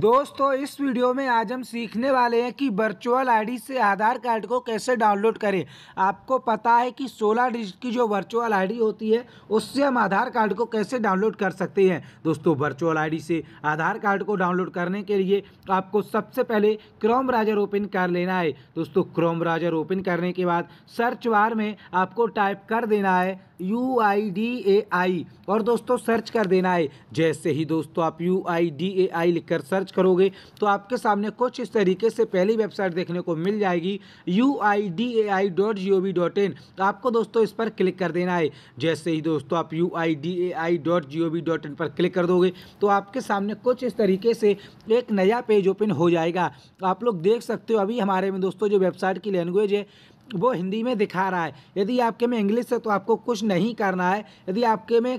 दोस्तों इस वीडियो में आज हम सीखने वाले हैं कि वर्चुअल आईडी से आधार कार्ड को कैसे डाउनलोड करें आपको पता है कि 16 डिजिट की जो वर्चुअल आईडी होती है उससे हम आधार कार्ड को कैसे डाउनलोड कर सकते हैं दोस्तों वर्चुअल आईडी से आधार कार्ड को डाउनलोड करने के लिए आपको सबसे पहले क्रोम ब्राउजर ओपन कर लेना है दोस्तों क्रोम ब्राउजर ओपन करने के बाद सर्च बार में आपको टाइप कर देना है यू आई डी ए आई और दोस्तों सर्च कर देना है जैसे ही दोस्तों आप यू आई डी ए आई लिख कर सर्च करोगे तो आपके सामने कुछ इस तरीके से पहली वेबसाइट देखने को मिल जाएगी U I D A I dot G O V dot in आपको दोस्तों इस पर क्लिक कर देना है जैसे ही दोस्तों आप U I D A I dot G O V dot in पर क्लिक कर दोगे तो आपके सामने कुछ इस तरीके से एक नया पेज ओपन हो जाएगा आप लोग देख सकते हो अभी हमारे में दोस्तों जो वेबसाइट की लैंग्वेज है वो हिंदी में दिखा रहा है यदि आपके में इंग्लिश है तो आपको कुछ नहीं करना है यदि आपके में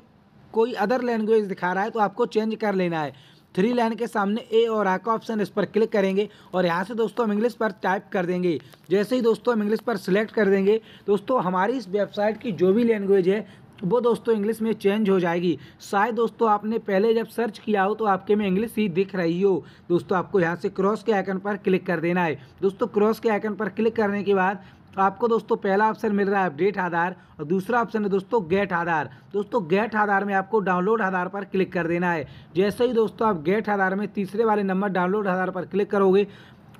कोई अदर लैंग्वेज दिखा रहा है तो आपको चेंज कर लेना है थ्री लाइन के सामने ए और आ का ऑप्शन इस पर क्लिक करेंगे और यहाँ से दोस्तों हम इंग्लिश पर टाइप कर देंगे जैसे ही दोस्तों हम इंग्लिश पर सिलेक्ट कर देंगे दोस्तों हमारी इस वेबसाइट की जो भी लैंग्वेज है वो दोस्तों इंग्लिश में चेंज हो जाएगी शायद दोस्तों आपने पहले जब सर्च किया हो तो आपके में इंग्लिश ही दिख रही हो दोस्तों आपको यहाँ से क्रॉस के आइकन पर क्लिक कर देना है दोस्तों क्रॉस के आइकन पर क्लिक करने के बाद तो आपको दोस्तों पहला ऑप्शन मिल रहा है अपडेट आधार और दूसरा ऑप्शन है दोस्तों गेट आधार दोस्तों गेट आधार में आपको डाउनलोड आधार पर क्लिक कर देना है जैसे ही दोस्तों आप गेट आधार में तीसरे वाले नंबर डाउनलोड आधार पर क्लिक करोगे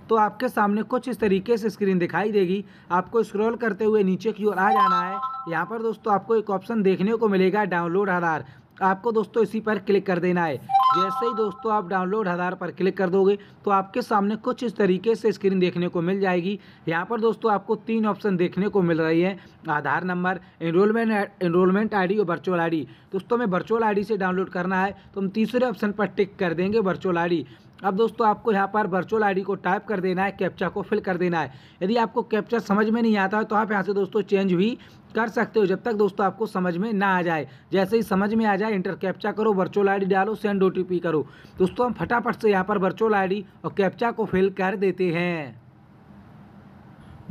तो आपके सामने कुछ इस तरीके से स्क्रीन दिखाई देगी आपको स्क्रॉल करते हुए नीचे की ओर आ जाना है यहाँ पर दोस्तों आपको एक ऑप्शन देखने को मिलेगा डाउनलोड आधार आपको दोस्तों इसी पर क्लिक कर देना है जैसे ही दोस्तों आप डाउनलोड हज़ार पर क्लिक कर दोगे तो आपके सामने कुछ इस तरीके से स्क्रीन देखने को मिल जाएगी यहाँ पर दोस्तों आपको तीन ऑप्शन देखने को मिल रही है Aadhaar number enrolment enrolment ID और वर्चुअल आईडी दोस्तों हमें वर्चुअल आईडी से डाउनलोड करना है तो हम तीसरे ऑप्शन पर टिक कर देंगे वर्चुअल आई अब दोस्तों आपको यहाँ पर वर्चुअल आईडी को टाइप कर देना है कैप्चा को फिल कर देना है यदि आपको कैप्चा समझ में नहीं आता है तो आप यहाँ से दोस्तों चेंज भी कर सकते हो जब तक दोस्तों आपको समझ में ना आ जाए जैसे ही समझ में आ जाए इंटर कैप्चा करो वर्चुअल आईडी डालो सेंड ओटीपी करो दोस्तों हम फटाफट से यहाँ पर वर्चुअल आईडी और कैप्चा को फिल कर देते हैं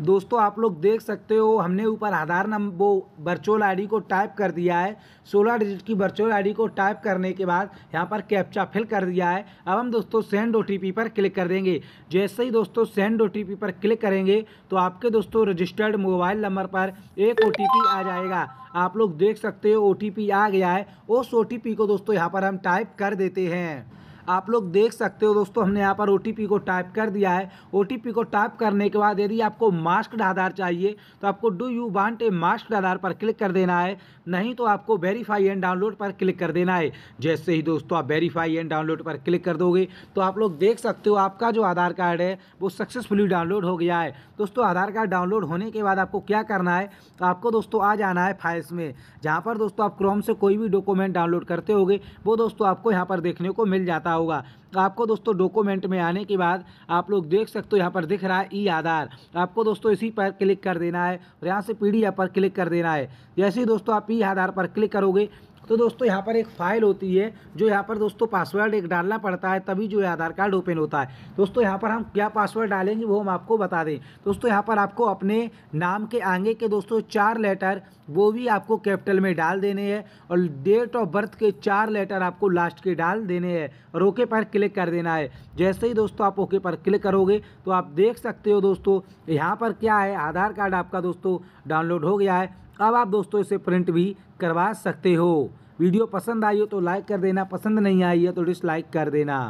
दोस्तों आप लोग देख सकते हो हमने ऊपर आधार नंबर वो वर्चुअल आईडी को टाइप कर दिया है सोलह डिजिट की वर्चुअल आईडी को टाइप करने के बाद यहाँ पर कैप्चा फिल कर दिया है अब हम दोस्तों सेंड ओ पर क्लिक कर देंगे जैसे ही दोस्तों सेंड ओ पर क्लिक करेंगे तो आपके दोस्तों रजिस्टर्ड मोबाइल नंबर पर एक ओ आ जाएगा आप लोग देख सकते हो ओ आ गया है उस ओ को दोस्तों यहाँ पर हम टाइप कर देते हैं आप लोग देख सकते हो दोस्तों हमने यहाँ पर ओ को टाइप कर दिया है ओ को टाइप करने के बाद यदि आपको मास्क आधार चाहिए तो आपको do you want a mask Aadhaar पर क्लिक कर देना है नहीं तो आपको वेरीफाई एंड डाउनलोड पर क्लिक कर देना है जैसे ही दोस्तों आप वेरीफाई एंड डाउनलोड पर क्लिक कर दोगे तो आप लोग देख सकते हो आपका जो आधार कार्ड है वो सक्सेसफुली डाउनलोड हो गया है दोस्तों आधार कार्ड डाउनलोड होने के बाद आपको क्या करना है तो आपको दोस्तों आ जाना है फाइल्स में जहाँ पर दोस्तों आप क्रोम से कोई भी डॉक्यूमेंट डाउनलोड करते हो वो दोस्तों आपको यहाँ पर देखने को मिल जाता है पता होगा आपको दोस्तों डॉक्यूमेंट में आने के बाद आप लोग देख सकते हो यहाँ पर दिख रहा है ई आधार आपको दोस्तों इसी पर क्लिक कर देना है और यहाँ से पीडीएफ पर क्लिक कर देना है जैसे ही दोस्तों आप ई आधार पर क्लिक करोगे तो दोस्तों यहाँ पर एक फाइल होती है जो यहाँ पर दोस्तों पासवर्ड एक डालना पड़ता है तभी जो है आधार कार्ड ओपन होता है दोस्तों यहाँ पर हम क्या पासवर्ड डालेंगे वो हम आपको बता दें दोस्तों यहाँ पर आपको अपने नाम के आगे के दोस्तों चार लेटर वो भी आपको कैपिटल में डाल देने हैं और डेट ऑफ बर्थ के चार लेटर आपको लास्ट के डाल देने हैं और ओके पर क्लिक कर देना है जैसे ही दोस्तों आप ओके पर क्लिक करोगे तो आप देख सकते हो दोस्तों यहाँ पर क्या है आधार कार्ड आपका दोस्तों डाउनलोड हो गया है अब आप दोस्तों इसे प्रिंट भी करवा सकते हो वीडियो पसंद आई हो तो लाइक कर देना पसंद नहीं आई है तो डिसलाइक कर देना